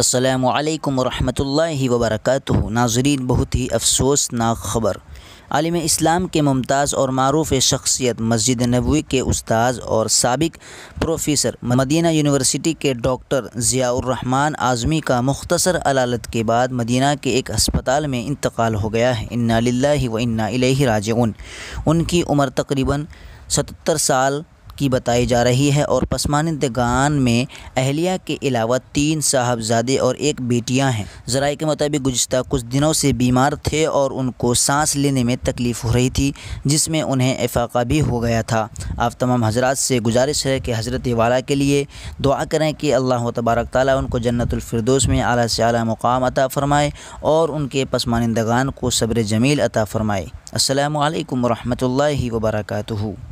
السلام علیکم ورحمۃ اللہ وبرکاتہ ناظرین بہت ہی افسوس ناک خبر عالم اسلام کے ممتاز اور معروف شخصیت مسجد نبوی کے استاذ اور سابق پروفیسر مدینہ یونیورسٹی کے ڈاکٹر ضیاء الرحمن اعظمی کا مختصر علالت کے بعد مدینہ کے ایک ہسپتال میں انتقال ہو گیا ہے انا للہ و انا الیہ راجعون ان کی عمر تقریباً ستتر سال کی بتائی جا رہی ہے اور پسماندگان میں اہلیہ کے علاوہ تین صاحبزادے اور ایک بیٹیاں ہیں ذرائع کے مطابق گزشتہ کچھ دنوں سے بیمار تھے اور ان کو سانس لینے میں تکلیف ہو رہی تھی جس میں انہیں افاقہ بھی ہو گیا تھا آپ تمام حضرات سے گزارش ہے کہ حضرت والا کے لیے دعا کریں کہ اللہ تبارک تعالیٰ ان کو جنت الفردوس میں اعلیٰ سے اعلیٰ مقام عطا فرمائے اور ان کے پسماندگان کو صبر جمیل عطا فرمائے السلام علیکم ورحمۃ اللہ وبرکاتہ